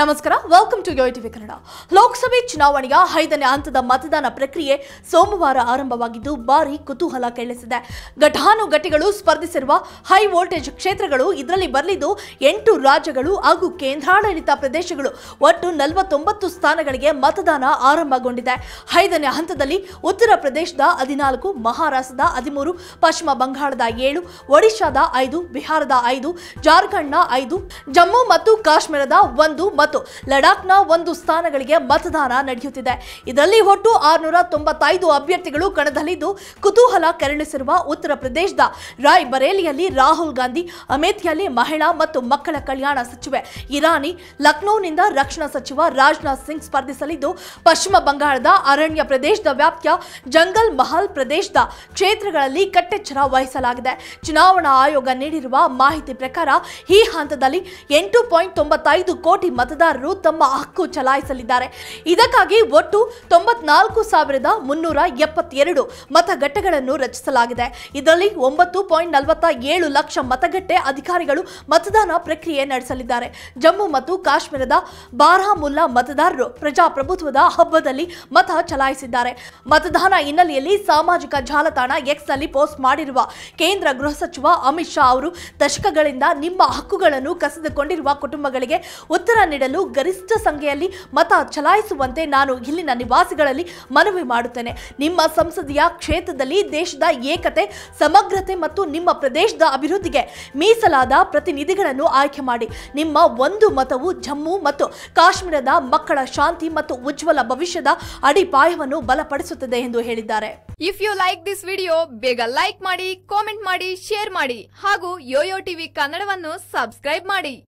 ನಮಸ್ಕಾರ welcome to TV Kannada ಲೋಕಸಭೆ ಚುನಾವಣೆಯ ಐದನೇ ಹಂತದ ಮತದಾನ ಪ್ರಕ್ರಿಯೆ ಸೋಮವಾರ ಆರಂಭವಾಗಿದ್ದು ಭಾರಿ ಕುತೂಹಲ ಕೇಳಿಸಿದೆ ಘಟಾನುಘಟಿಗಳು ಸ್ಪರ್ಧಿಸಿರುವ ಹೈ ವೋಲ್ಟೇಜ್ ಕ್ಷೇತ್ರಗಳು ಇದರಲ್ಲಿ ಬರಲಿದ್ದು ಎಂಟು ರಾಜ್ಯಗಳು ಹಾಗೂ ಕೇಂದ್ರಾಡಳಿತ ಪ್ರದೇಶಗಳು ಒಟ್ಟು ನಲವತ್ತೊಂಬತ್ತು ಸ್ಥಾನಗಳಿಗೆ ಮತದಾನ ಆರಂಭಗೊಂಡಿದೆ ಐದನೇ ಹಂತದಲ್ಲಿ ಉತ್ತರ ಪ್ರದೇಶದ ಹದಿನಾಲ್ಕು ಮಹಾರಾಷ್ಟ್ರದ ಹದಿಮೂರು ಪಶ್ಚಿಮ ಬಂಗಾಳದ ಏಳು ಒಡಿಶಾದ ಐದು ಬಿಹಾರದ ಐದು ಜಾರ್ಖಂಡ್ನ ಐದು ಜಮ್ಮು ಮತ್ತು ಕಾಶ್ಮೀರದ ಒಂದು ಮತ್ತು ಲಡಾಖ್ನ ಒಂದು ಸ್ಥಾನಗಳಿಗೆ ಮತದಾನ ನಡೆಯುತ್ತಿದೆ ಇದರಲ್ಲಿ ಒಟ್ಟು ಆರುನೂರ ತೊಂಬತ್ತೈದು ಅಭ್ಯರ್ಥಿಗಳು ಕಣದಲ್ಲಿದ್ದು ಕುತೂಹಲ ಕೆರಳಿಸಿರುವ ಉತ್ತರ ಪ್ರದೇಶದ ರಾಯ್ ಬರೇಲಿಯಲ್ಲಿ ರಾಹುಲ್ ಗಾಂಧಿ ಅಮೇಥಿಯಲ್ಲಿ ಮಹಿಳಾ ಮತ್ತು ಮಕ್ಕಳ ಕಲ್ಯಾಣ ಸಚಿವೆ ಇರಾನಿ ಲಕ್ನೋನಿಂದ ರಕ್ಷಣಾ ಸಚಿವ ರಾಜನಾಥ್ ಸಿಂಗ್ ಸ್ಪರ್ಧಿಸಲಿದ್ದು ಪಶ್ಚಿಮ ಬಂಗಾಳದ ಅರಣ್ಯ ಪ್ರದೇಶದ ವ್ಯಾಪ್ತಿಯ ಜಂಗಲ್ ಮಹಲ್ ಪ್ರದೇಶದ ಕ್ಷೇತ್ರಗಳಲ್ಲಿ ಕಟ್ಟೆಚ್ಚರ ವಹಿಸಲಾಗಿದೆ ಚುನಾವಣಾ ಆಯೋಗ ನೀಡಿರುವ ಮಾಹಿತಿ ಪ್ರಕಾರ ಈ ಹಂತದಲ್ಲಿ ಎಂಟು ಪಾಯಿಂಟ್ ತೊಂಬತ್ತೈದು ಕೋಟಿ ಮತ ಮತದಾರರು ತಮ್ಮ ಹಕ್ಕು ಚಲಾಯಿಸಲಿದ್ದಾರೆ ಇದಕ್ಕಾಗಿ ಒಟ್ಟು ತೊಂಬತ್ನಾಲ್ಕು ಸಾವಿರದ ಮುನ್ನೂರ ಎಪ್ಪತ್ತೆರಡು ಮತಗಟ್ಟೆಗಳನ್ನು ರಚಿಸಲಾಗಿದೆ ಇದರಲ್ಲಿ ಒಂಬತ್ತು ಪಾಯಿಂಟ್ ನಲವತ್ತ ಏಳು ಲಕ್ಷ ಮತಗಟ್ಟೆ ಅಧಿಕಾರಿಗಳು ಮತದಾನ ಪ್ರಕ್ರಿಯೆ ನಡೆಸಲಿದ್ದಾರೆ ಜಮ್ಮು ಮತ್ತು ಕಾಶ್ಮೀರದ ಬಾರಾಮುಲ್ಲಾ ಮತದಾರರು ಪ್ರಜಾಪ್ರಭುತ್ವದ ಹಬ್ಬದಲ್ಲಿ ಮತ ಚಲಾಯಿಸಿದ್ದಾರೆ ಮತದಾನ ಹಿನ್ನೆಲೆಯಲ್ಲಿ ಸಾಮಾಜಿಕ ಜಾಲತಾಣ ಎಕ್ಸ್ ನಲ್ಲಿ ಪೋಸ್ಟ್ ಮಾಡಿರುವ ಕೇಂದ್ರ ಗೃಹ ಸಚಿವ ಅಮಿತ್ ಶಾ ಅವರು ದಶಕಗಳಿಂದ ನಿಮ್ಮ ಹಕ್ಕುಗಳನ್ನು ಕಸಿದುಕೊಂಡಿರುವ ಕುಟುಂಬಗಳಿಗೆ ಉತ್ತರ ನೀಡಲು ಗರಿಷ್ಠ ಸಂಖ್ಯೆಯಲ್ಲಿ ಮತ ಚಲಾಯಿಸುವಂತೆ ನಾನು ಇಲ್ಲಿನ ನಿವಾಸಿಗಳಲ್ಲಿ ಮನವಿ ಮಾಡುತ್ತೇನೆ ನಿಮ್ಮ ಸಂಸದೀಯ ಕ್ಷೇತ್ರದಲ್ಲಿ ದೇಶದ ಏಕತೆ ಸಮಗ್ರತೆ ಮತ್ತು ನಿಮ್ಮ ಪ್ರದೇಶದ ಅಭಿವೃದ್ಧಿಗೆ ಮೀಸಲಾದ ಪ್ರತಿನಿಧಿಗಳನ್ನು ಆಯ್ಕೆ ಮಾಡಿ ನಿಮ್ಮ ಒಂದು ಮತವು ಜಮ್ಮು ಮತ್ತು ಕಾಶ್ಮೀರದ ಮಕ್ಕಳ ಶಾಂತಿ ಮತ್ತು ಉಜ್ವಲ ಭವಿಷ್ಯದ ಅಡಿಪಾಯವನ್ನು ಬಲಪಡಿಸುತ್ತದೆ ಎಂದು ಹೇಳಿದ್ದಾರೆ if you like this video ಬೇಗ ಲೈಕ್ ಮಾಡಿ ಕಾಮೆಂಟ್ ಮಾಡಿ ಶೇರ್ ಮಾಡಿ ಹಾಗೂ ಯೋಯೋ ಟಿವಿ ಕನ್ನಡವನ್ನು ಸಬ್ಸ್ಕ್ರೈಬ್ ಮಾಡಿ